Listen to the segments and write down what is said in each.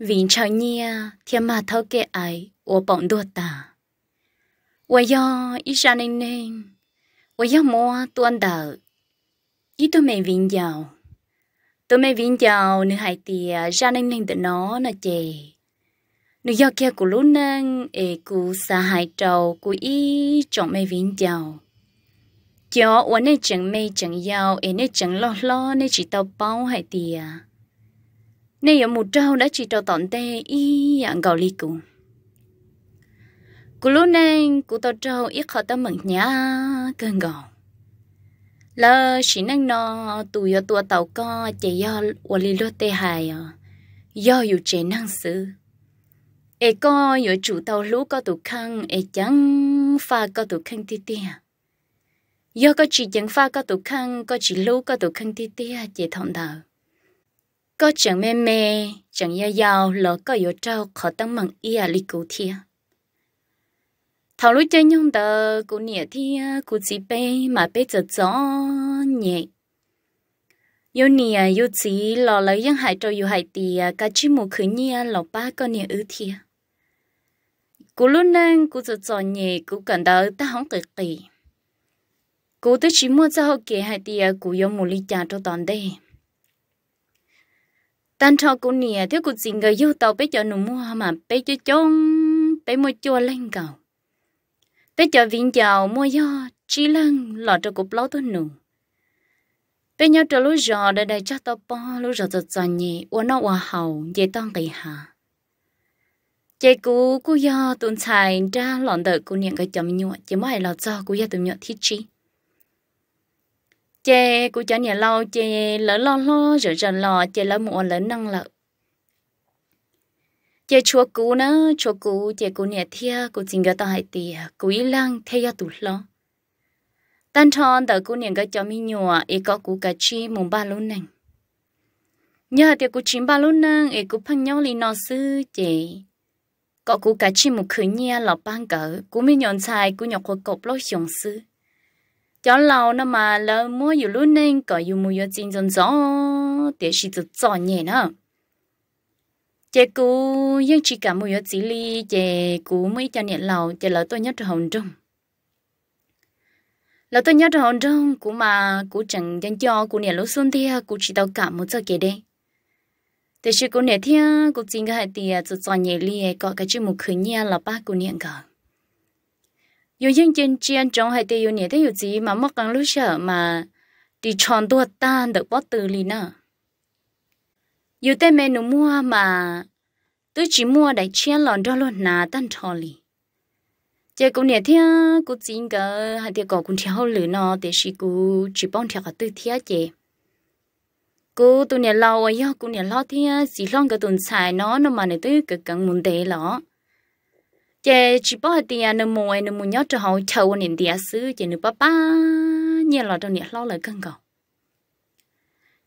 vì cho nhia thiên mà thơ kệ ai, ô bọn đua ta ô yo ít ra nên nên ô yo mua tuân đỡ ý tôi mẹ vinh giàu tôi mẹ vinh giàu nữ hải tìa ra nên nên tự nó nè chè nữ do kia của lũ nâng ê cụ xa hải trầu cụ ý chọn mẹ vinh giàu cho ô nè chẳng mẹ chẳng giàu ê nè chẳng lo lo nè chỉ tao bao hải tìa nay ở một trâu đã chỉ cho tọn tê y dạng gạo lì cùng, cú lúc này, cú tao trâu ít khó tâm mừng nhá, cơn gạo. Lỡ chỉ năng nó, tù yo tùa tàu co, chạy yo ua lì lô tê hài à. Yo yu chè năng sư. e co, yo chủ tàu lũ co tù khăn, e chẳng pha co tù khăn tì tì à. Yo có chỉ chẳng pha co tù khăn, có chỉ lũ co tù khăn tì tì à, chè thọng đào có chẳng mê mê chẳng yêu yêu lỡ có yêu trâu khó tăng mặn ia à lì cụ thia thảo lúc chơi nhung tờ cụ nỉa thia cụ chỉ bê mà bê giờ gió nhẹ yêu nỉa yêu chỉ lỡ lỡ dân hải trâu yêu hải tì cả chi mù khứ nhia lỡ ba con nỉa ư thia cụ lúc nâng cụ giờ gió nhẹ cụ cần đỡ ta không tự kỳ cụ tới chỉ mua cho họ kể hải tì cụ yêu mù ly trà cho toàn đây tan cho cô nia thiếu cô xin người yêu tàu bé cho nụ mua mà bé cho chông bé mua cho lên cầu bé cho viên chào mua do chỉ lăng lọ cho cục lấu tôi nụ bé nhau cho lúa giò để đây cho tàu bò lúa giò giật giò nhẹ uốn nó uốn hầu dễ toan cây hà chạy cú cú do tuần xài ra lọn đợi cô niệm cái chấm nhụa chỉ mỗi lọ giò cú do tuần nhụa thiết chi chê của cho nhà lo chê lỡ lo lo rồi rồi lo chê lỡ mua lỡ năng lợ chê chua cú nữa chua cú chê cú nhà thia cú chính cái tao hay tì cú ý lăng theo ya tủ lo tan tròn tờ cú nhà cái cho mi nhùa ý có cú cá chi mùng ba luôn nè nhà tiệc cú chín ba luôn nè ý cú phăng nhau lì nó sư chê có cú cá chi mùng khử nhia lọ băng cỡ cú mi nhọn xài cú nhọc cuộc cột lo xiong sư cháu lâu nó mà lỡ mua dù lúc nên có dù mua dù chín dân gió để chỉ tự gió nhẹ nè. chị cú nhưng chỉ cả mua dù chỉ ly chị cú mới cho nhẹ lâu chị lỡ tôi nhớ cho hồng trung lỡ tôi nhớ cho hồng trung cú mà cú chẳng dân cho cú nhẹ lúc xuân thì cú chỉ tao cả một giờ kia đây để chỉ cú nhẹ thiên cú chính cái thì tự gió nhẹ ly có cái chữ một khởi nhẹ là ba cú nhẹ cả 有人见见中还得有年的有 gì mà mất càng lúc sợ mà đi chọn đồ tan được bắt từ liền à 有的没能 mua mà tôi chỉ mua để chiến lòn đó luôn nà tan thò lì cũng nè thia cô chính cái hai thia cỏ cũng theo lửa nó để cô chỉ bông theo cả tư thia chị cô tôi nè lâu ấy cô nè lâu thia chỉ lon cái tuần xài nó nó mà nè tôi cực cần muốn để lọ chị chỉ bảo bỏ tiền nửa mùa nửa mùa nhớ cho họ chầu nền tiền xứ chị nửa ba ba nhớ lo cho nửa lo lời cân cầu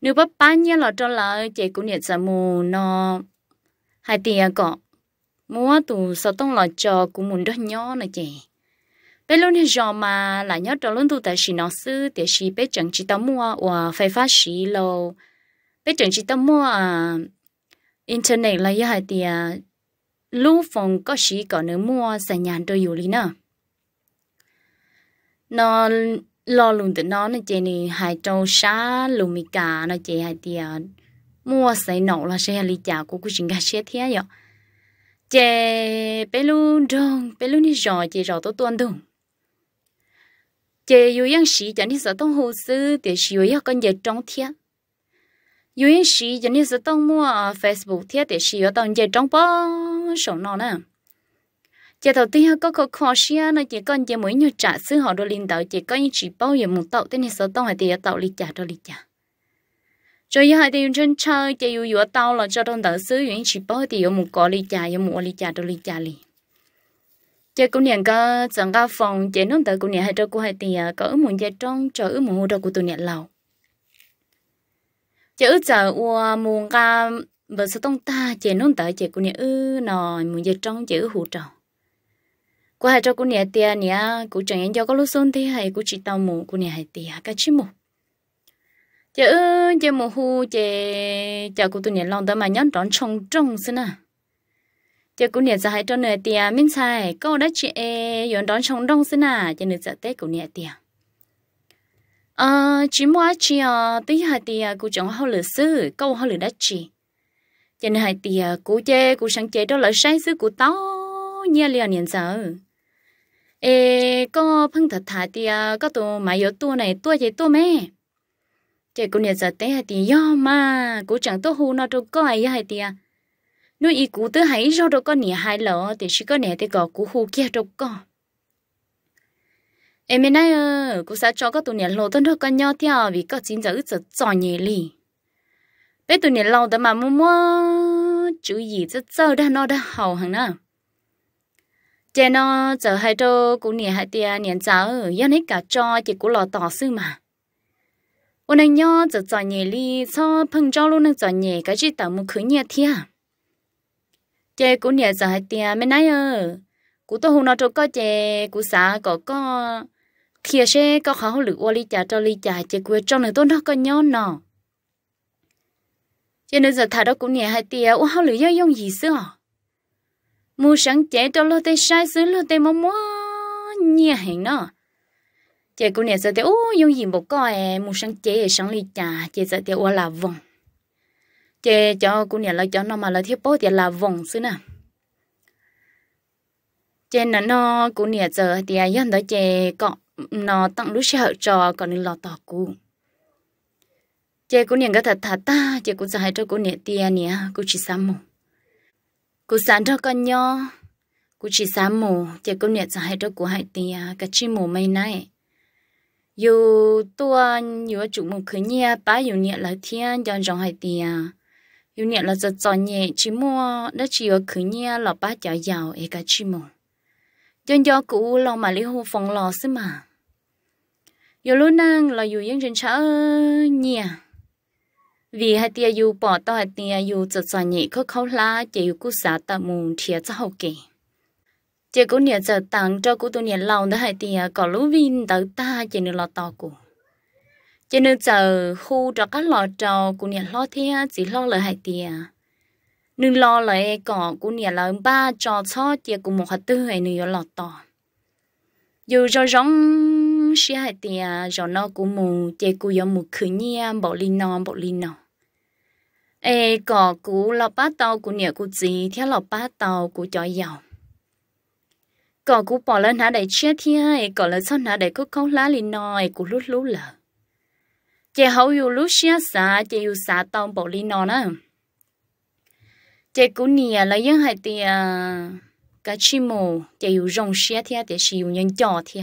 nửa ba ba nhớ lo cho lời chị cũng nửa giờ mùa nó hai tiền cọ mua tụ sao tông lo cho cũng muốn đó nhớ nè chị bé luôn thì giờ mà là nhớ cho luôn tụ tại chị nó xứ tại chị bé chẳng chỉ tao mua và phải phát xí lâu bé chẳng chỉ tao mua à, internet là như hai tiền lúc phòng có sĩ có nếu mua sẽ nhàn đôi dù lý nè nó lo luôn tự nó nó chơi này hai trâu xá lùn mì cà nó chơi hai tiền mua sẽ nổ là sẽ lý chả của cô chuyện gà xe thế vậy chơi bé luôn rong bé luôn đi rò chơi rò tôi tuân đúng chơi yêu yên sĩ chẳng đi sợ tông hồ sư để sĩ yêu con giờ trong thế yêu yên sĩ chẳng đi sợ tông mua facebook thế để sĩ yêu tông giờ trong bao sổ nó nè chị đầu tiên có có khó xia nó chỉ con chị mới như trả sư họ đôi linh tạo chỉ có những chỉ bao giờ một tàu tên này số tàu hay thì tàu lý trả đôi lý trả rồi giờ thì trên chơi chị yêu yêu tàu là cho đông tàu sư những chỉ bao thì yêu một có lý trả yêu một lý trả đôi lý trả lý chị cũng nhận có chẳng ra phòng chị nó tàu cũng nhận hai đôi cô hai thì có ước muốn chị trong cho ước muốn đâu của tụi nhận lầu chị ước chờ ua muốn ca và sao tông ta chè nôn tới chè của nhà ư nòi muốn giờ trong chữ hụ trầu qua hai trâu của nhà tia nhà của chồng em do có lúc xuân thế hay của chị tao mù của nhà hai tia cái chi mù chè ư chè mù hụ chè chè của tôi nhà lòng tới mà nhón tròn trông trong xin à chè của nhà hai trâu nhà tia miếng xài câu đã chị e yon đón trông đông xin à chè nữ giờ tết của nhà tia à ờ, chỉ mua chị à tí hai tia của chồng họ lừa sư câu họ lừa đất chị cho nên hai tia cú chê cú sáng chế đó là sáng sư của tao nhớ liền nhận giờ ê có phăng thật thà tìa có tụ mà yếu tua này tua chế tua mẹ chế cú nhận giờ té hai tìa yo mà cú chẳng tua hù nó đâu có ai hai tia nuôi ý cú tớ hãy rồi đâu có nè hai lỡ thì chỉ có nè thì có cú hù kia đâu có em nay ơ cú sao cho có tụ nè lộ tân thôi con nhau theo vì có chính giờ ít giờ tròn nhẹ lì để tụi này lâu tới mà mua mua chữ gì rất sơ đã nó đã hầu hẳn nè, chị nó giờ hai đô cũng nè hai tia nè cháu yên hết cả cho chị cũng lo tỏ sư mà ôn anh nhớ giờ giờ nhẹ đi cho phăng cho luôn anh giờ nhẹ cái gì tao muốn khứ nhẹ thia chị cũng nè giờ hai tia mấy nãy ơ cũng tôi hôm nó cho có chị cũng xã có có thia sẽ có khó lựa ô ly trà cho ly trà chị cũng cho nữa tôi nó có nhớ nọ cho nên giờ thà đó cũng nhẹ hai tia ô hao lưỡi dao dùng gì xưa mua sáng chế cho lo tê sai xứ lo tê mong mua nhẹ hẳn nó chế cũng nhẹ giờ tê ô dùng gì một coi mua sáng chế sáng ly trà chế giờ tê ô là vòng chế cho cũng nhẹ là cho nó mà là thiết bố thì là vòng xứ nè chị nó nó cũng nhẹ giờ thì dân đó chế cọ nó tặng lúc sợ cho còn nên lo tỏ cũng chị cũng nhận cái thật thật ta chị cũng giải cho cô nhận tiền nè cô chỉ sắm mù cô sáng cho con nhau cô chỉ sắm mù chị cũng nhận giải cho cô hại tiền cái chi mù mấy này dù tua nhiều chủ mù khứ nhia bá dù nhận là thiên dọn dọn hại tiền dù nhận là giật giòn nhẹ chỉ mua đó chỉ ở khứ nhia là bá chở giàu ấy cái chi mù dân do cũ lo mà lấy hồ phòng lò xí mà dù lúc năng là dù dân trên xã nhia vì hai tia yêu bỏ tao hai tia yêu chợt xoa nhị có khâu lá chỉ yêu cú xả tao mù thía cho hậu kỳ chỉ cú nhẹ giờ tặng cho cú tôi nhẹ lòng đó hai tia có lũ vin tới ta chỉ nữa lo to cú chỉ nữa chờ khu cho các lo trò cú nhẹ lo thía chỉ lo lời hai tia nên lo lời cỏ cú nhẹ lời ba trò cho chỉ cú một hạt tư hai nữa lo to dù cho giống xí hai tia cho nó cú mù chỉ cú giống một khứ nhiên bỏ linh non bỏ linh non ê cỏ cú lọ bát tàu cú nhẹ cú gì theo lọ bát tàu cú cho giàu cỏ cú bỏ lên hả để chết thì hay cỏ lên sau hả để cứ câu lá lì nòi cú lút lút lờ chị hậu yêu lút xia xa chị yêu xa tàu bỏ lì nò nè chị cú nìa à, là những hai tia cái chi mồ chị yêu rong xia thì chị yêu nhân trò thì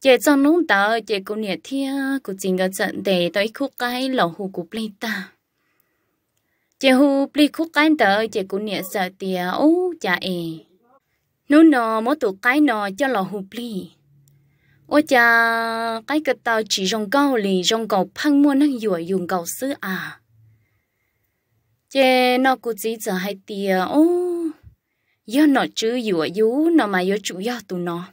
chị trong lúc đó chị cú nhẹ thì cú chính cái trận đề tới khúc cái lò hù cú plei ta chị hu pli khúc cái tờ chị cũng nhẹ sợ tiề ô chả e nô nò mỗi tụ cái nò cho lò hu pli ô cha cái cái tàu chỉ rong câu lì rong cầu phăng mua năng dùa dùng câu sư à chị nó cũng chỉ sợ hai tiề ô giờ nó chứ dùa dú nó mà giờ chủ yếu tụ nó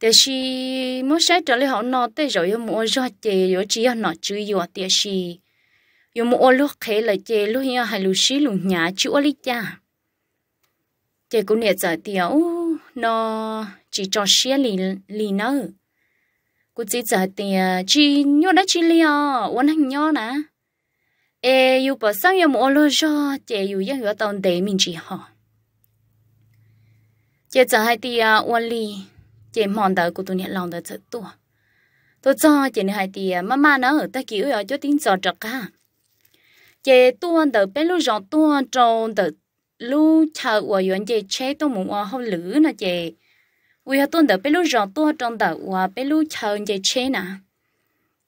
thế thì mỗi sáng trở lại họ nó tới rồi mua ra chị rồi chỉ nó chứ dùa thế thì yo mo olu khe la che lu hi ha lu shi lu nya chu oli cha che cũng nhẹ giờ tiểu nó chỉ cho xe lì lì nó cũng chỉ giờ thì chỉ nhớ đã chỉ li à uốn hành nhớ nè ê yêu bảo sang yêu mua lo cho chị yêu yên hứa tông để mình chỉ họ chị giờ hai thì uốn lì chị mòn đời của tụi nhẹ lòng đời thật tua tôi cho chị hai thì mama nó ở ta kiểu ở chỗ tiếng giọt trật cả chế tuân tờ bên lúc dọn tuân tròn tờ lúc chờ của yon chế chế tôi muốn hoa hậu lử nè chế vì họ tuân tờ bên lúc dọn tuân tròn tờ hoa bên lúc chờ chế chế nè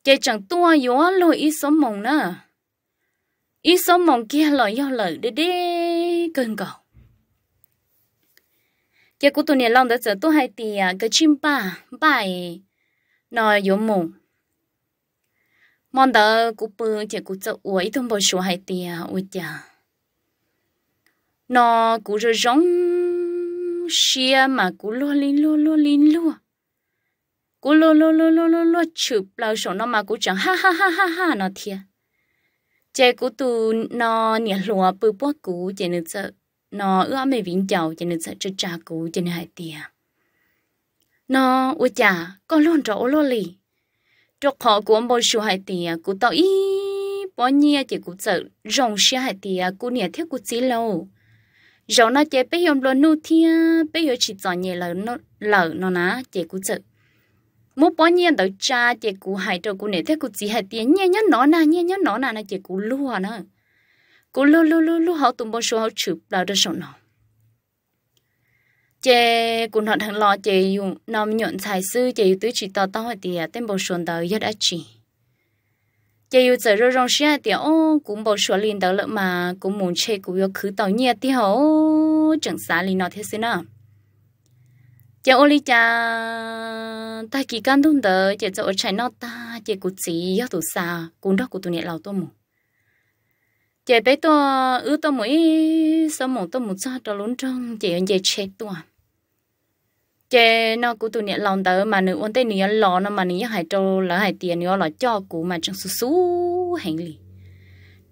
chế chẳng tuôn yếu lúc ít số mong nè ít số mong kia lời yêu lời để để cơn cầu chế cô tôi này long đã giờ tôi hai tiền cái chim ba bài nói yếu mộng mong đó cụ bự chỉ cụ cho uối thông bộ số hai tia uối tia nó cụ rồi giống xia mà cụ lo lin lo lo lin lo cụ lo lo lo lo lo lo chụp lao số nó mà cụ chẳng ha ha ha ha ha nó thiệt, chế cụ tu nó nhảy lúa bự bó cụ chế nữa chứ nó ưa mày vĩnh chầu chế nữa chứ chứ cha cụ chế hai tia nó uối chả có luôn trổ lo lì cho họ của ông bố chú hai tỷ à, cụ tao ý bao nhiêu chỉ cụ trợ rồng xe hai tỷ à, cụ nhà thiết cụ chỉ lâu rồng nó chỉ bây giờ luôn nu thia bây giờ chỉ chọn nhẹ lợ nó lợ nó ná chỉ cụ trợ mỗi bao nhiêu đầu cha chỉ cụ hai trâu cụ nhà thiết cụ chỉ hai tỷ nhẹ nhớ nó nà nhẹ nhớ nó nà chỉ cụ lúa nữa cụ lúa lúa lúa lúa họ tụm bố chú họ chụp lợ ra sổ nó chế cũng nói thằng lo chế dùng nằm nhọn tài sư chế tứ chỉ tao tao thì tên bầu xuân tới rất ách chỉ chế yêu giờ rồi rong xe thì ô cũng bầu xuân lên tới lợi mà cũng muốn chế cũng yêu khứ tao nhẹ thì hổ chẳng xa lên nó thế xin nào chế ô li cha ta kỳ can thun tới chế cho chạy nó ta chế cũng chỉ yêu tụ xa cũng đó cũng tụ nhẹ lâu tôi mù chế bé tôi ư tôi mới sao mù tôi một sao cho lún trong chế anh chế chết tôi chế nó cũng tụi nhẹ lòng tớ mà nữ ôn tên nhẹ lò nó mà nữ hải trâu là hải tiền nữa là cho cú mà chẳng sú sú hành lý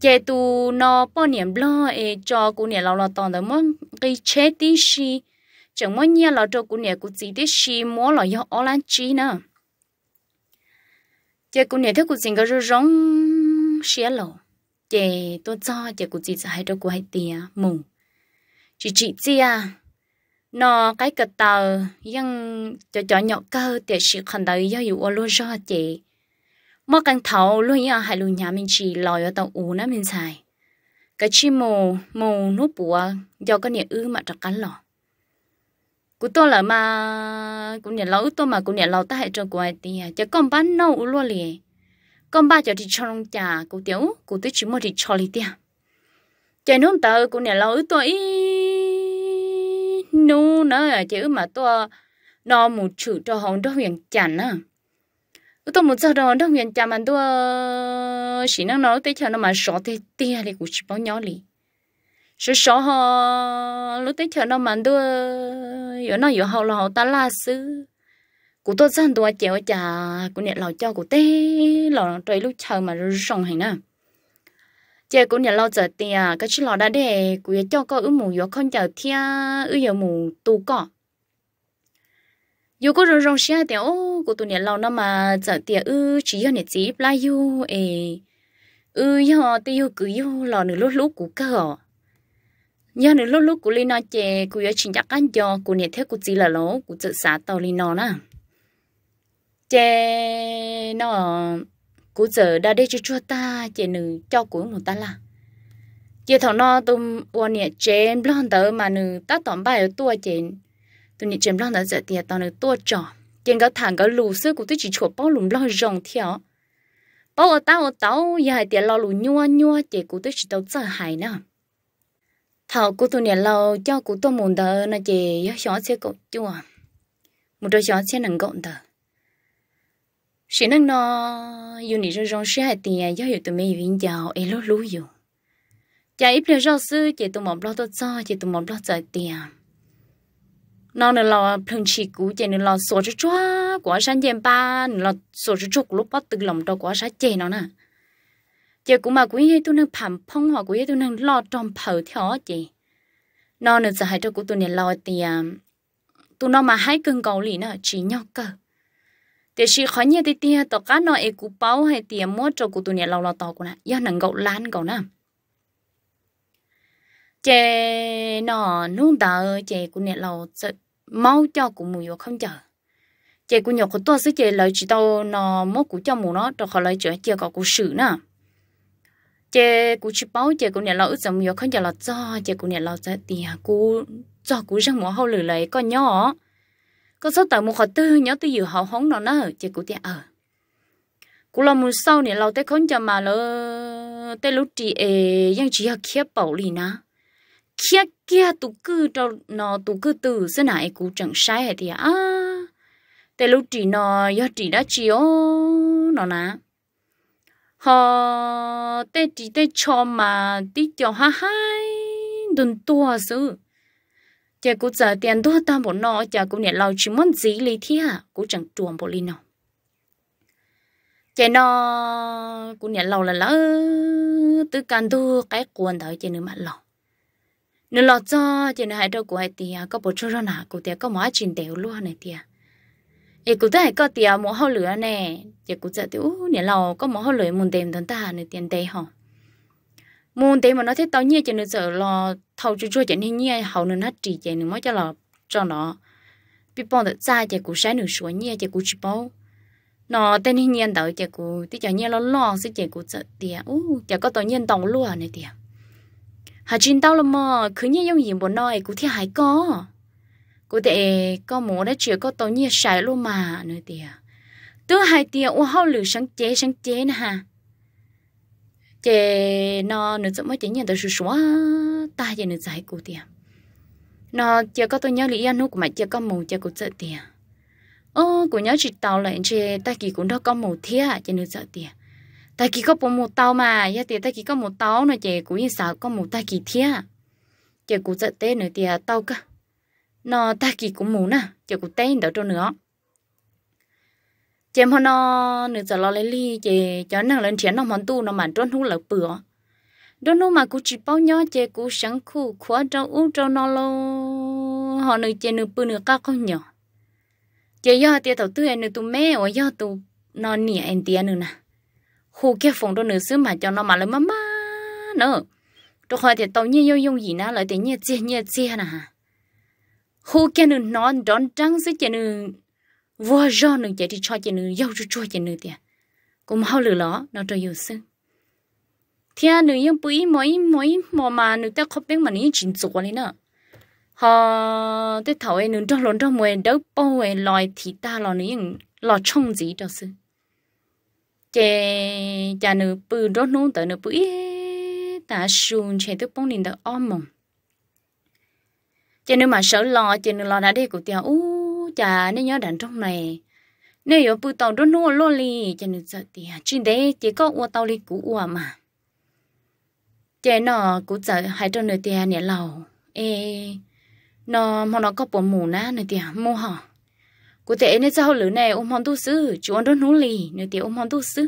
chế tụ nó bao niệm lo e cho cú nhẹ lòng là toàn tớ muốn cái chế tí gì chẳng muốn nhớ là cho cú nhẹ cú chỉ tí gì muốn là do ở lan chi nữa chế cú nhẹ thấy cú xin cái rong xé lò chế tôi cho chế cú chỉ hải trâu cú hải tiền mùng chị chỉ chia nó cái cái tờ nhưng cho cho nhỏ cơ để sự khẩn đời do dù luôn do chị mà càng thầu luôn nhá hai luôn nhà mình chỉ lòi ở tàu ú nó mình xài cái chi mù mù nút bùa do cái nhà ư mà trật cắn lọ cú tôi là mà cũng nhà lâu tôi mà cũng nhà lâu ta hãy cho quay thì cho con bán nâu luôn liền con ba cho thì cho ông trà cú tiểu cú tôi chỉ mua thì cho liền tiền cho nên tờ cũng nhà lâu tôi nu nó à chữ mà tôi nó một chữ cho hồng đó huyền chản à tôi một sao đó đó huyền chản mà tôi chỉ năng nói tới chờ nó mà sợ thế tia thì cũng chỉ bao nhỏ lì sợ sợ họ lúc tới chờ nó mà tôi giờ nó giờ họ là họ ta là sư của tôi dân tôi chéo chả của nẹt lò cho của tê lò trời lúc chờ mà rong hành nè chị cũng nhà lo giờ tiền cái chuyện lo đã để cũng cho có ước mù vô con chờ thia ước giờ mù tu cọ dù có rong rong xe thì ô của tụi nhà lo nó mà giờ tiền ư chỉ cho nè chỉ play you ê ư yo tiêu cứ yo lo nửa lúc lúc của cơ nhớ nửa lúc lúc của linh nó chè của chỉ chắc ăn cho của nè theo của chỉ là lỗ của tự xã tàu linh nó nè chè nó cú giờ đã để cho chua ta chỉ nữ cho cuối một ta là chỉ thằng nó tụm buồn nhẹ chén blon tớ mà nữ ta tóm bài ở tua chén tôi nhẹ chén blon tớ giờ thì tao nữ tua trò chén cái thằng cái lù sư của tôi chỉ chuột bao lùm lo rồng theo bao ở tao ở tao giờ hai tiền lo lù nhua nhua chỉ của tôi chỉ tao sợ hại nè thảo của tôi nhẹ lo cho của tôi muốn tớ nó chỉ cho xóa xe cột chua một đôi xóa xe nặng gọn tớ xin năng nó yêu nị rồi rong xe tiền do hiểu tụi mình hiện giàu ấy lố lú yêu chả ít là rau sư chỉ tụi mồm lo tốt cho chỉ tụi mồm lo trời tiền nó nữa là thường chỉ cũ chỉ nữa là sổ cho chua quá sáng dèm ba nữa là sổ cho chục lúc bắt từ lòng đó quá sáng chè nó nè chị cũng mà quý tụi nâng phàm phong họ quý tụi nâng lo trong phở theo chị nó nữa giờ hai cho của tụi này lo tiền tụi nó mà hái cưng cầu lì nữa chỉ nhau cơ thế chỉ khó nhớ thì tiền tao cá nó ấy e cú bao hay tiền mua cho cụ tụi nhà lâu lâu tao của nè giờ nàng gậu lăn gậu nè chè nó nung tờ chè cụ nhà lâu mau cho cụ mùi vô không chờ chè cụ nhậu của tôi sẽ chè lời chỉ tao nó mua cụ cho mù nó cho khỏi lấy chè chè có cụ sự nè chè cụ chỉ bao chè cụ nhà lâu ít giờ mùi vô không chờ là do chè cụ nhà lâu sẽ tiền cụ cho cụ răng mùa hậu lử lấy con nhỏ có số tờ một họ tư nhớ tư dự họ hóng nó nó chỉ cụ tiền ở ờ. cụ là một sau này lâu tới khốn cho mà lỡ tới lúc chị chỉ học kia bảo lì na kia kia tụ cư cho nó tụ cư từ xưa này cụ chẳng sai hết thì dạ. à tới lúc chị nó do chị đã chịu nó nè họ tới chị tới cho mà tí cho ha hai đừng tua sự chả cũng giờ tiền đua ta một nọ chả cũng nhận lau chỉ món gì lý thia cũng chẳng chuồng bộ linh nọ chả nọ cũng nhận lau là lỡ từ can đua cái quần đó chả nửa mặt lọ nửa lọ cho chả nửa hai đầu của hai tia có bộ chỗ ra nào của tia có mỏ chìm đều luôn này tia ấy cũng thấy có tia mỏ hao lửa nè chả cũng giờ tiu nhận lau có mỏ hao lửa muốn tìm đến ta này tiền đây hông muốn thế mà nó thế tao nhia cho nên sợ lo thâu cho cho cho nên nhia hậu nên hát trì chạy nên mới cho là cho nó bị bọn được ra chạy cũng sáng nửa xuống nhia chạy cũng chỉ bao nó tên hình nhiên tới chạy cũng thì cho nhia lo lo sẽ chạy cũng sợ tiệt u chạy có tao nhiên tòng luôn này tiệt hà chín tao là mà cứ nhia giống gì bọn nói cũng thì hại có cú tệ có mổ đã chỉ có tao nhia sải luôn mà nữa tiệt tôi hai tiệt u hậu lử sáng chế sáng chế nha ha chị nó nữ giống mới chỉ nhận được sự xóa ta chỉ nữ giải cụ tiền nó chưa có tôi nhớ lý anh nu của mày chưa có mù chưa có sợ tiền ô của nhớ chỉ tàu lại chị ta kỳ cũng đâu có mù thia à, chỉ nữ sợ tiền ta kỳ có một tàu mà giờ tiền ta kỳ có một tàu nữa chị cũng như sao có một ta kỳ thia à. chị cũng sợ tê nữa tiền tàu cơ nó ta kỳ cũng mù nè chị cũng tên đỡ cho nữa chém mà nó nửa giờ lo lấy ly chị cho nàng lên chiến nó món tu nó mặn trôn hú lợp bữa đôi lúc mà cú chỉ bao nhớ chị cú sáng khu khóa trâu u trâu nó lo họ nửa chị nửa bữa nửa cá không nhỏ chị do tiệt thầu tư em nửa tụ mẹ ở do tụ nó nỉ em tiệt nửa nà khu kia phòng đôi nửa xứ mà cho nó mà lấy má nữa tôi hỏi thì tàu nhiên yêu dùng gì nè lại thì nhiên chia nhiên chia nà khu kia nửa nó đón trắng dưới chị nửa vô do nương chạy đi cho chị nương yêu cho chua chị nương tiền cũng hao lửa lỏ nó cho yêu thì thiên nương yên bụi mỗi mỗi mò mà nương ta không biết mà nương chỉnh sửa lên nữa họ tới thầu ấy nương trong lon trong mùa đấu bao ấy lòi thì ta lo nương lo trông gì đó sư chè chà nương bự đó nương tới nương bụi ta sùn chè tới bông nương tới ôm mông chè nương mà sợ lo chè nương lo đã đây của tiền chả nên nhớ đàn trong này nếu yếu bự tàu đốt nô lô li cho nên giờ thì chỉ để chỉ có ua tàu li cũ ua mà chế nó cũ giờ hai trong nơi tiền nè lầu ê nó mà nó có bộ mù na nơi tiền mua họ cụ thể nên sau lửa này ôm hòn tu sư chú ăn đốt nô li nơi tiền ôm hòn tu sư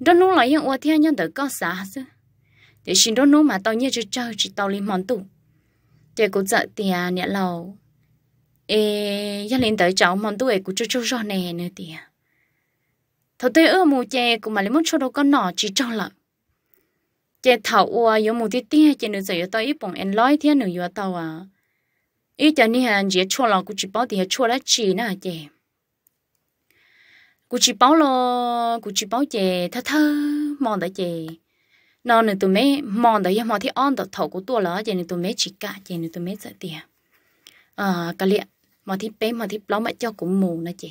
đốt nô lại những ua thiên nhân tới có xả sư để xin đốt nô mà tàu nhớ chơi chơi chỉ tàu li mòn tụ chế cũ giờ tiền nè lầu ê gia lên tới cháu mong tuổi của chú chú rõ nè nữa thì thầu tê ở mù che cũng mà lấy muốn cho đâu có nọ chỉ cho lợ che thầu ua yếu mù tít tít che nửa giờ tao ít bỏng em lói thiên nửa giờ tao à ít cho nên hàng chỉ chua lọ cũng chỉ bảo thì chua đã chỉ nè chè cũng chỉ bảo lo cũng chỉ bảo che thơ thơ mòn đã chè nọ nửa tụi mấy mòn đã giờ mòn thì on đã thầu của tôi lỡ chè nửa tụi mấy chỉ cả chè nửa tụi mấy sợ tiền à ờ, cái liệt mà thì bé mà thì lo mà cho cũng mù nó chị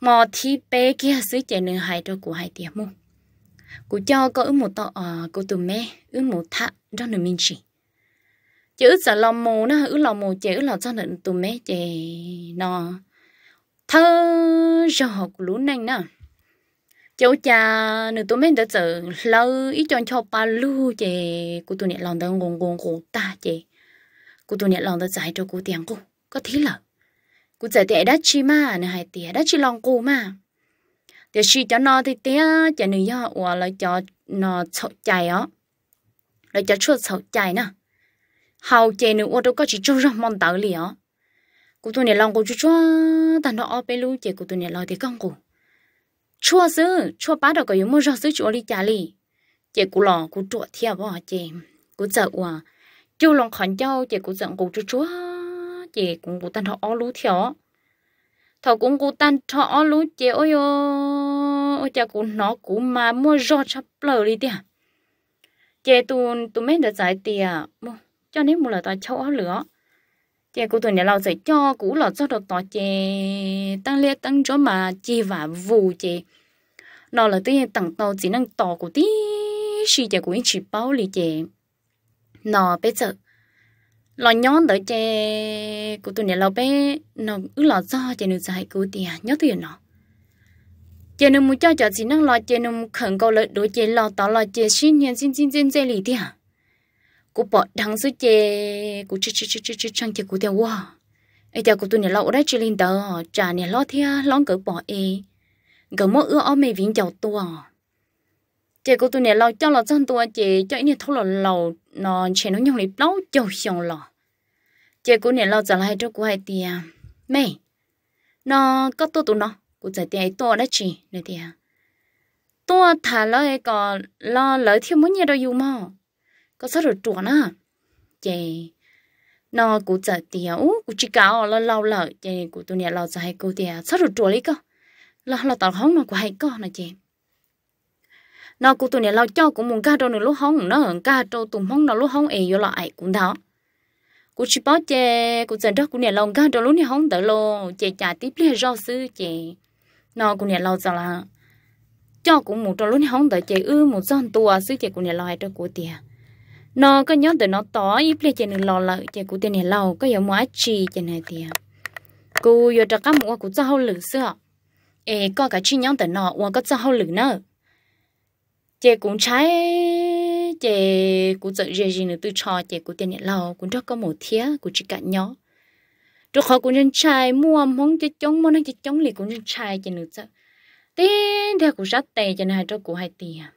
mà thi bé kia xứ chị nữa hay cho của hai tiền mù cô cho có ước một tọ à ờ, cô tụi mẹ ước một thạ cho nữ minh chị chữ ước giờ lòng mù nó ước lòng mù chữ ước cho nữ tụi mẹ chị nó thơ cho học lũ nành nè cháu cha nữ tụi mình đã giờ lâu ít cho cho ba lú chị cô tụi mẹ lòng đang gồng gồng gồng ta chị cú tụi nhận lòng tao giải cho cú tiền cú có thế là cú giải tiền đã chi mà nè hai tiền đã chi lòng cú mà để chi cho nó thì tiền cho nữ do hoặc là cho nó sầu chạy á là cho chua sầu chạy nè hầu chè nữ ô đâu có chỉ chung ra mong tạo liền á cú tụi nhận lòng cú chú cho, tao nó ở bên luôn chè cú tụi nhận lòng thì con cú chua sư chua bá đâu có yếu mua rau sư chua đi chả li chè cú lò cú chuột theo bỏ chè cú sợ à chú lòng khẩn nhau chị cũng giận cụ chú chúa chị cũng cụ tan thọ lú thiếu thọ cũng cụ tan thọ lú chị ôi ôi cha cụ nó cụ mà mua rọ chắp lờ đi tiệt chị tụi tụi mấy đứa giải tiệt mua cho nên một là ta châu áo lửa chị cụ tuần nhà lau dạy cho cụ là cho được tỏ chị tăng lên tăng chỗ mà chị và vù chị nó là tự nhiên tặng tàu chỉ năng tỏ của tí xì chị cũng chỉ bao lì chị nó bé sợ lò nhón tới che của tụi này lò bé nó ứ lò do che nó dài của tiề nhớ tiền nó che nó muốn cho cho xin nó lo che nó khẩn cầu lợi đối che lò tỏ lo che xin nhân xin xin xin xin lì tiền của bọn thằng sư che của chè chè chè chè chè chẳng chè của tiền wow ai chè của tụi này lò đấy chỉ linh tờ trả này lo thia lo cỡ bỏ e gỡ mỗi ưa ôm mày vĩnh chầu tua chị cô tụi nè lâu cho lo chân tụi chị cho anh thâu là lâu nó chị nó nhông lấy lâu cho xong lo chị cô nè lâu giờ lại cho cô hai tia à. mẹ nó có tụi tụi nó cô giải tiền to đấy chị nè tia to thà lo còn lo lời thiếu muốn nhiều đâu dù mà có sao được chuột nữa chị nó cô giờ tiền ú cô chỉ cáo là lâu lợ chị cô tụi nè lâu giờ hay cô tiền à. sao được chuột đấy cơ lo lo tao không nó cũng hai con nè chị nó cũng tụi này lo cho cũng muốn cá trâu nữa lúc hóng nó cá trâu tụm hóng nó lúc hóng ấy vô lại cũng đó cũng chỉ bảo chè cũng dần đó cũng này lo cá trâu lúc này hóng tới lo chè chả tiếp lấy rau sư chè nó cũng này lo giờ là cho cũng một trâu lúc này hóng tới chè ư một giòn tua sư chè cũng này lo hay cho của tiền nó có nhớ tới nó tỏ ít lấy chè nữa lo lợi chè của tiền này lo có giờ mua chi chè này tiền cô giờ cho các mua cũng cho hậu lử xưa ê có cả chi nhóm tới nó uống có cho hậu lử nữa chị cũng trái chị cũng dậy dậy gì nữa từ trò chị cũng tiền nhận lâu cũng cho có một thía của chỉ cả nhỏ rồi họ cũng nhân trái mua món cho chống món cho chống liền cũng nhân trái chị nữa chứ thế theo cũng rất tệ cho nên hai cho cũng hai tiền à.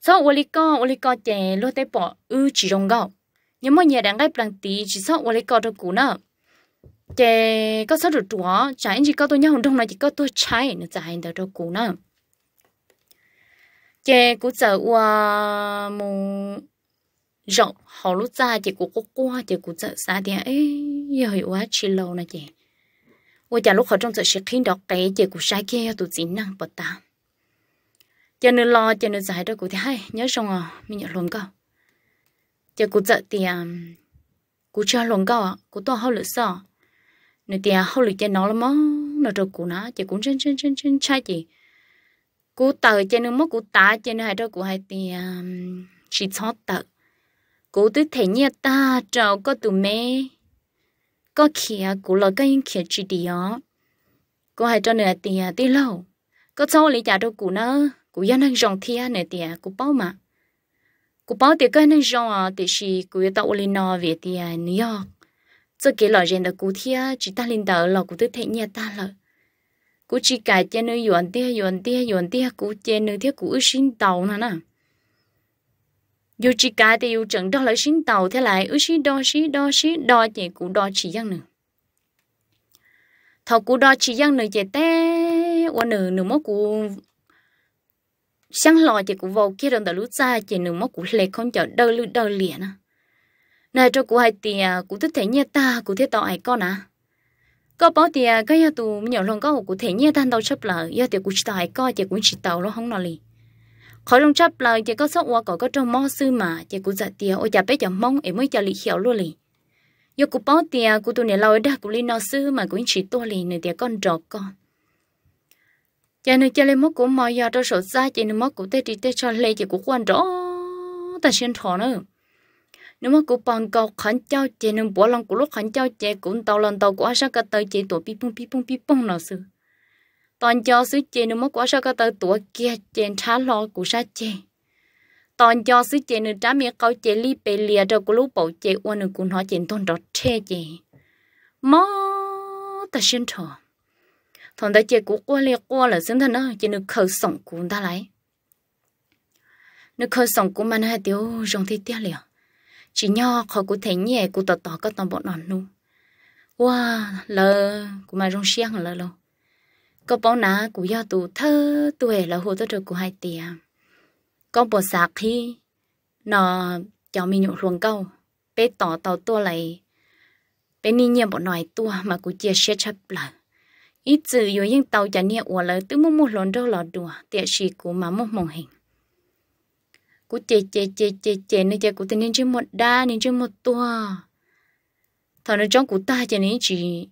sau ô li co ô li co chị lôi tay bỏ ư chỉ trong gạo nhưng mà nhà đang gai bằng tí chỉ sau ô li co cho cũng nữa chị có sao được chúa trái chỉ có tôi nhau đông này chỉ có tôi trái nữa trái đâu cho cũng nữa chế cũng sợ qua mùng rộng họ lúc ra chị cũng có qua chị cũng sợ xa thì ấy giờ hiểu quá chị lâu nè chị qua chả lúc họ trong sợ sẽ khi đọc cái chị cũng sai kia tụi chị năng bật ta cho nên lo cho nên giải đó cũng thế hay nhớ xong à mình nhận luôn câu chị cũng sợ thì à, cũng cho luôn câu à cũng to hơn lửa sợ nên thì à, hơn lửa cho nó lắm á nó rồi cũng nó chị cũng chân chân chân chân trai chị cú tờ trên nước mốc cú tá trên hai đôi cú hai thì um, chỉ cho tờ cú tư thể nhẹ ta trâu có tụ mê có kia cú lo cái những kia chỉ đi ó cú hai cho nửa tiền à, tí lâu có sau lấy trả đôi cú nữa cú yên năng rong thia nửa tiền à, cú bao mà cú bao tiền cái năng rong à thì chỉ cú yêu tàu lên nó về tiền à, nữa cho cái lời rèn đó cú thia chỉ ta lên tờ là cú tư thể nhẹ ta rồi cú chỉ cả chơi nơi yuan tia yuan tia yuan tia cú chơi nơi thiết cú xin tàu nè nè dù chỉ cả thì dù chẳng đó là xin tàu thế lại ư xin đo xí đo xí đo chỉ cú đo chỉ giang nữa thầu cú đo chỉ giang nữa chỉ té qua nửa nửa mất cú sáng lò chỉ cú vào kia đồng tàu lú xa chỉ nửa mất cú lệ không chở đơ lư đơ liền à này cho cú hai tiền cú thích thấy nhẹ ta cú thích tàu ai con à có bảo thì cái nhà tù nhỏ lòng có cụ thể nhé than đầu chấp lợ giờ thì cũng chỉ tài coi chỉ cũng chỉ tàu nó không nói gì khỏi lòng chấp lợ chỉ có sót qua có có trong mò sư mà chỉ cũng giật tiền ôi chả bé chả mong em mới cho lịch hiểu luôn gì giờ cũng bảo thì của tụi này lâu đã cũng lên nó sư mà cũng chỉ tua liền nữa thì con trọ con giờ này chơi lên mất của mọi giờ trong sổ ra chỉ nữa mất của tê chỉ tê cho lê chỉ cũng quan rõ ta xin thọ nữa nếu mà cụ bằng cầu khẩn trao chế nên bỏ lòng của lúc khẩn trao chế cũng tàu lần tàu của asa cả tới chế tổ pi pung pi pung pi pung nào sư toàn cho sư chế nếu mà của asa cả tới tổ kia chế trả lo của sa chế toàn cho sư chế nếu trả miệng câu chế li bề lìa cho của lúc bảo chế uôn nên cũng nói chế tôn đó che chế mò ta xin thọ thằng ta chế của qua liệt qua là xin thân đó chế nên khởi sống của ta lấy nó khởi sống của mình hai tiêu dòng thi tiếc liền chỉ nho khó cụ thấy nhẹ cụ tỏ tỏ có tòng bọn nón nu wow lờ cụ mà rong xiang lờ lô có bao ná cụ do tù thơ tuổi là hồ tôi được cụ hai tia có bộ sạc khi nó cho mình nhụ ruồng câu bé tỏ tàu tua lại bé ni nhiệm bọn nói tua mà cụ chia sẻ chấp lại ít chữ rồi nhưng tàu chả niệm ủa lời tứ mua mua lòn đâu lò đùa tiệt sĩ cụ mà mua mộng hình cú chè chè chè chè chè nên chè cú tên nên chơi một đa nên chơi một tua thằng nó trong cú ta chè nên chỉ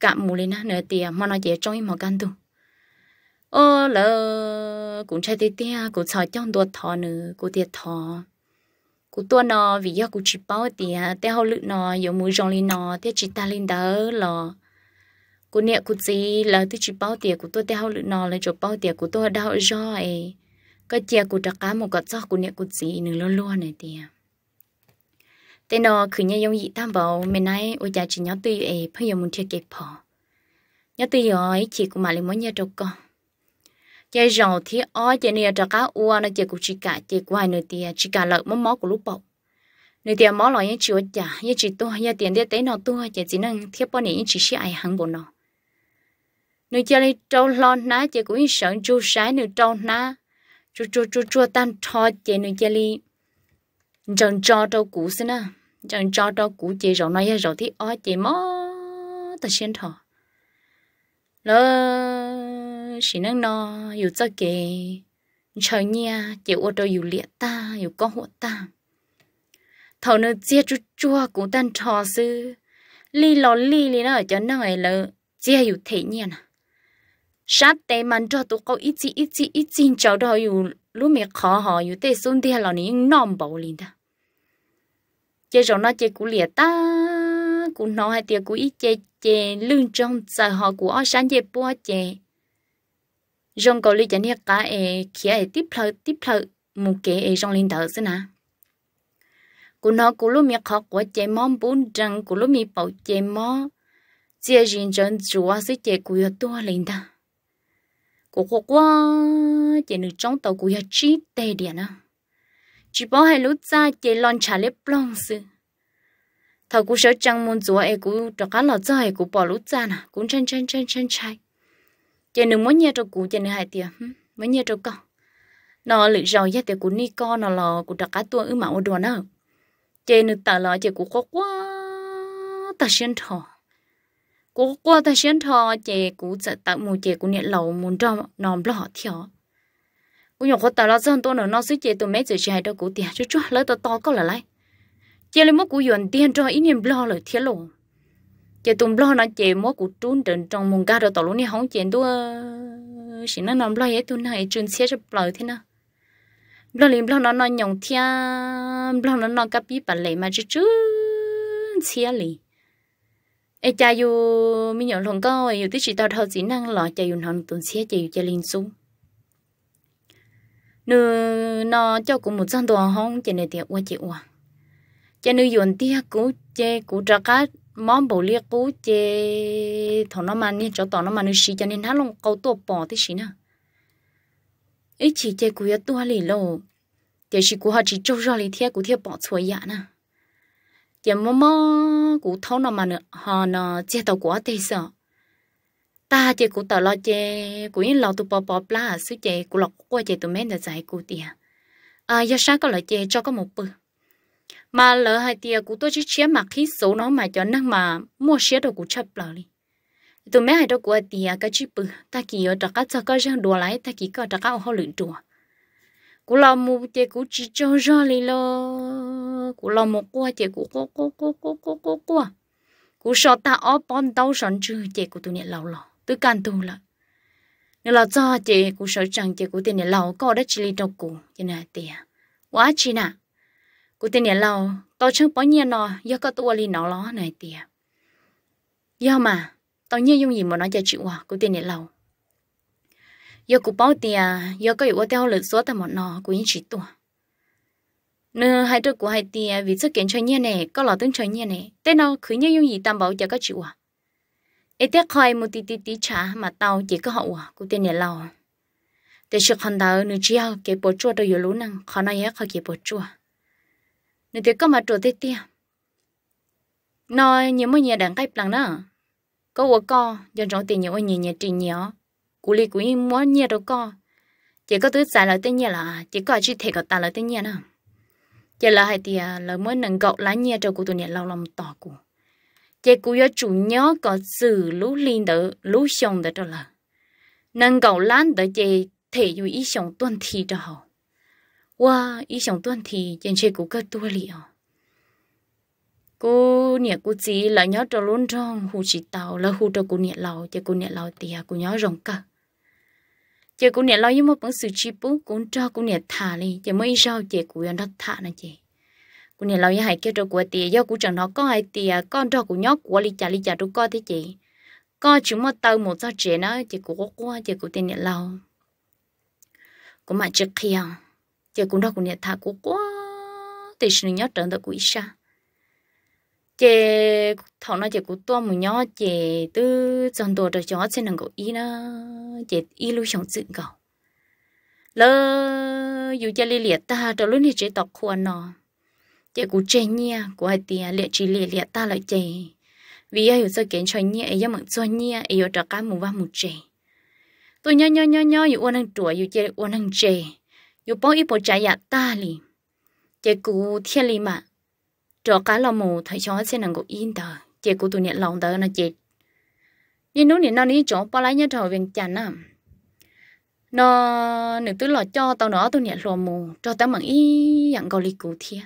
cạm mù lên nữa tiền mà nó chè trong im một căn tu ô lỡ cũng chơi tê tê cú sợ trong tua thò nữa cú tiệt thò cú tua nó vì do cú chỉ bao tiền tê hậu lự nó yếu mũi rong lên nó tê chỉ ta lên đỡ lò cú nè cú gì là tê chỉ bao tiền cú tua tê hậu lự nó là chỗ bao tiền cú tua đau rồi ก็เจียกูจะก้ามุกก็ซอกกูเนี่ยกูสีหนึ่งล้วนๆหน่อยเดียวแต่นอคือเนี่ยยงยีตามบอกไม่นายอุจจาริยตุยเอเพื่อยมุนเทียเก็บพอเนี่ยตุยอ้อยฉีกูมาเลยมันเนี่ยจก็จะรอที่อ้อยจะเนี่ยจะก้าอ้วนนะเจียกูชิกะเจียกวายหน่อยเดียวชิกะเลิกมันมอกูรู้ปอกหน่อยเดียวมอหล่อยยังชิวจ่ายังชิตัวยังเตียนเดียเต้นอตัวจะจีนั่งเทียบปอนเนี่ยยังชิชิไอหังบนนอ nữ chơi lên trâu lon ná chơi cũng sợ chu sái nữ trâu ná chu chua chu chua tan cho chế nữa chế li chẳng cho đâu cũ xin à chẳng cho đâu cũ chế rồi nói rồi thì ó chế mó ta xin thọ lỡ xin năng nó yêu cho kề chờ nha chế ô đâu yêu liệt ta yêu có hộ ta thầu nó chia chu chua cũng tan trò sư li lò li li nó ở cho nó ấy là chia yêu thể nhiên sát tế mà cho tụ câu ít chi ít chi ít chi cháu đó dù lúc mẹ khó họ dù tê xuống đi là ní nòm bầu liền ta Chế rồi nó chế cú liệt ta cú nó hay tiệc cú ít chế chế lương trong giờ họ của ở sáng chơi bua chế. rong cầu lý chân hết cả e kia e tiếp lời tiếp lời một cái e rong linh thở xin à cú nó cú lúc mẹ khó của chế món bún răng cú lúc mẹ bầu chơi món chia riêng chân chúa sẽ chơi cú tua liền ta cô cô quá chị nữ trong tàu cô ya chi tê đi à chỉ bảo hai lúc ra chị lon trả lép lon sư thầu cô sợ chẳng muốn chúa ấy cô cho á lọt ra ấy cô bỏ lúc ra nè cũng chân chân chân chân chạy chị nữ muốn nhớ cho cô chị nữ hai tiền muốn nhớ cho con nó lự rồi ya tiền cô ni con nó lò cô cho á tua ư mạo ô đùa nữa chị nữ tao lọ chị cô khó quá ta xuyên thọ cô qua ta xuyên thò chè cú sẽ tạo một chị cú nhận lầu muốn cho nòm lo họ theo cú nhổ khó tạo lo dân tôi nữa nó xí chè tôi mấy chị hay đâu cú tiền chút chút lấy tôi to có là lấy chè lấy mốt cú yuan tiền cho ít niềm lo lời thiếu lộ chè tụm lo nó chè mốt cú trốn đến trong mùng ga rồi tao luôn đi hóng chè tôi chỉ nó nằm lo vậy tôi này chuyên xe cho lời thế nào lo liền lo nó nó nhồng thia lo nó nó cặp bí bả lệ mà chứ chứ xe liền ai cha dù mi nhỏ lòng có dù tí chỉ tao thao chỉ năng lọ cha dù nó tuần xé cha dù cha linh xuống nữ nó cho cũng một trang đồ hông chị này thì qua chị qua chị nữ dùng tiếc cú chê cú trắc cá món bổ liệt cú chê thọ nó mà ni cho tỏ nó mà nữ xí cho nên hát lòng câu tổ bỏ thế xí nè ấy chỉ chê cú ya tua lì lô chị chỉ cú họ chỉ trâu ra lì thia cú thia bỏ chuối dạ nè giờ mò mò cụ thấu nó mà nữa họ nó chia tàu của thì sợ ta chỉ cụ tàu lo chê cụ yên lo tu bò bò bla sứ chê cụ lọc qua chê tụi men là giải cụ tiền à giờ sáng có lo chê cho có một bữa mà lỡ hai tia cụ tôi chỉ chia mặt khí số nó mà cho năng mà mua xe đồ cụ chấp lỡ đi tụi mấy hai đồ của tia cái chip ta kia ở trắc cá cho có răng đùa lại ta kia có trắc cá họ lượn đùa cú lo mu chị cú chỉ cho ra lì lò cú lo một qua chị cú cú cú cú cú cú cú cô cú sợ ta ó bon đau sẵn chứ chị cú tụi nhẹ lâu lo tự can tu là nếu là cho chị cú sợ rằng chị cú tiền nhẹ lâu có đã chỉ li đâu cú cho nên tiền quá chi nè cú tiền nhẹ lâu tao chẳng bao nhiêu nó do có tua li nó lo này tiền do mà tao nhớ dùng gì mà nó cho chịu à cú tiền nhẹ lâu giờ cụ bảo tiền giờ có yếu theo lực số tại một nọ của anh chị tuổi nơ hai đứa của hai tiền vì sức kiện cho nhẹ này có lò tướng cho nhẹ này tên nó cứ như gì tam bảo cho các chị à ai tiếc khai một tí tí tí trà mà tao chỉ có hậu à của tên này lâu để sự khăn đào nửa chiều kế bộ chua đôi yếu lú năng khó nói hết khỏi kế bộ chua nửa tiếc có mà chua tê tia nói nhiều mấy nhà đàn cách lằng đó có ô co dân trọng tiền nhiều ô nhiều nhà trình nhiều cú li cú im muốn nhiệt đâu co chỉ có thứ giải lời tên nhiệt là chỉ có chi thể có ta lời tên nhiệt nào chỉ là hai tia là muốn nâng cậu lá nhiệt cho cú tụi nhiệt lâu lòng tỏ cú chỉ cú do chủ nhớ có sự lú linh đỡ lú xong đỡ cho là nâng cậu lá đỡ chỉ thể dù ý xong tuân thì cho họ qua ý xong tuân thì trên chơi cú cơ tu liệu cô nhẹ cô chỉ là nhớ cho luôn trong hù chỉ tàu là hù cho cô nhẹ lâu cho cô nhẹ lâu thì cô nhớ rồng cả chị cũng nhận lo với một bằng sự chi bú cũng cho cũng nhận thả đi chị mới rau chị cũng yên đất thả nè chị cũng nhận lo với hai kêu cho của tiền do cũng chẳng nó có hai tiền con cho cũng nhóc của ly trả ly trả đâu co thế chị co chúng mà tao một do chị nó chị cũng có qua chị cũng tiền nhận lo cũng mà chị kia chị cũng đâu cũng nhận thả cũng quá thì sự nhớ trận được của ít chị thằng nó chị cũng to một nhỏ chị tư dần đồ được chó trên nàng cậu y nó chị y lưu sống dựng cậu lỡ dù cha li liệt ta trở lúc này chị tọc khuôn nó chị cũng chê nhia của hai tia liệt chị li liệt ta lại chị vì ai hiểu sao kiến cho nhia ấy mượn cho nhia ấy ở trong cái mù va mù chê tôi nhớ nhớ nhớ nhớ dù uốn ăn tuổi dù chơi uốn năng chê dù bao ít bộ trái yat dạ ta li chị cũng thiên li mà trò cá lo mù thầy cho xe chó sẽ yên tờ chị của tụi nhận lòng tờ nó chị nhưng nếu nó ní chỗ bao lái nhá trò viên chăn à nó nữ tứ lọ cho tao nó tụi nhận lò mù cho tao mặn ý dặn gò lì cụ thia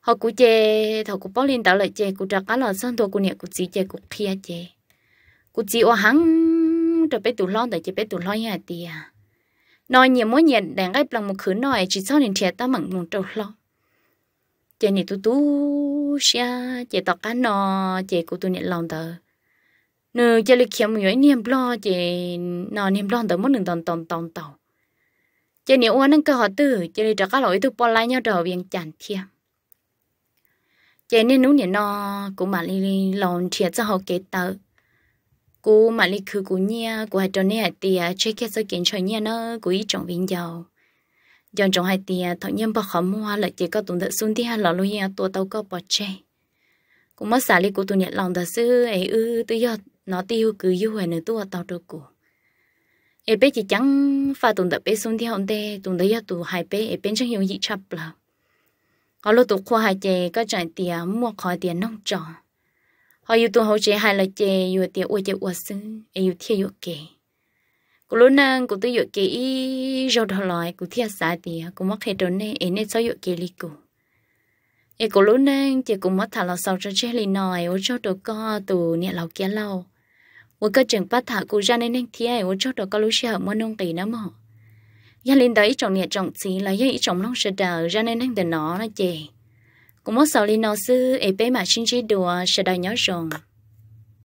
họ cụ chê thầy cụ bao lên tao lại chê cụ trà cá lò sơn thua cụ nhận cụ chỉ chê cụ khía chê cụ chỉ ô hắng trở bé tụi lo để chê bé tụi lo nhà tiề nói nhiều mỗi nhận đàn gái bằng một khứ nói chỉ sau nên trẻ tao mặn mù trâu lo chị này tu tu xia chị tọt cá nọ chị cô tu nhận lòng tờ nè chị lịch kiếm người niệm lo chị nọ niệm lo tờ muốn đừng tòn tòn tòn tàu chị này uống nâng cơ họ tư chị lịch trả cá lỗi tu bỏ lại nhau trở viên chản thiêm chị nên nú niệm nọ cũng mà li li lòng thiệt cho họ kế tờ cô mà li khứ cô nhia cô hãy cho nên hãy tiệt chơi kia sơ kiến cho nhia nó cô ý trọng viên giàu dọn trong hai tiền à, thọ nhân bỏ khó hoa là chỉ có tụng tự xuống tia lọ lui nhà tua tàu có bỏ chê cũng mất xả li của tụng nhận lòng thật sư ấy ư tự do nó tiêu cứ yêu hoài nữa tua tàu được cổ ấy bé chỉ chẳng pha tụng tự bé xuống tia ông tê tụng tự do tụ hai bé ấy bên chẳng hiểu gì chập là họ lúc tụ khoa hai chè có trải tiền mua khỏi tiền nông tròn họ yêu tụ hậu chế hai là chè yêu tiền uo chê uo sư ấy yêu thiê yêu kề cô lúc nãy cô tôi dụ kỹ rồi đó lại cô thiệt sai thì cô mắc hết rồi này em nên sao dụ kỹ li cô em cô lúc nãy chỉ cô mắc thả là sau cho chơi li nòi ô cho đồ co tù nhẹ lão kia lâu ô cái trường bắt thả cô ra nên anh thiệt ô cho đồ co lúc xưa mua nông kỳ nữa mà gia lên đấy chồng nhẹ chồng xí là gia ý chồng long sờ ra nên anh để nó nó chè cũng mắc sau li nó sư em bé mà xin chỉ đùa sờ đời nhớ rồi